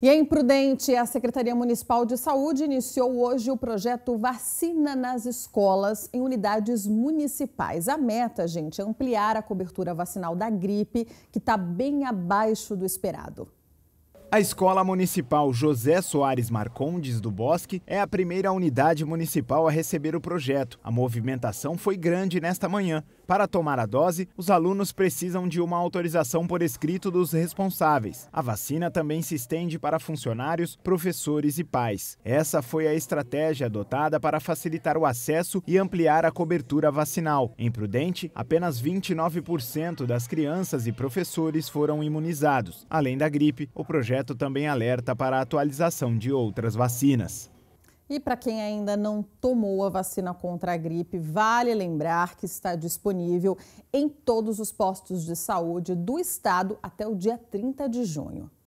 E é imprudente a Secretaria Municipal de Saúde iniciou hoje o projeto Vacina nas Escolas em unidades municipais. A meta, gente, é ampliar a cobertura vacinal da gripe, que está bem abaixo do esperado. A Escola Municipal José Soares Marcondes do Bosque é a primeira unidade municipal a receber o projeto. A movimentação foi grande nesta manhã. Para tomar a dose, os alunos precisam de uma autorização por escrito dos responsáveis. A vacina também se estende para funcionários, professores e pais. Essa foi a estratégia adotada para facilitar o acesso e ampliar a cobertura vacinal. Em Prudente, apenas 29% das crianças e professores foram imunizados. Além da gripe, o projeto projeto também alerta para a atualização de outras vacinas. E para quem ainda não tomou a vacina contra a gripe, vale lembrar que está disponível em todos os postos de saúde do estado até o dia 30 de junho.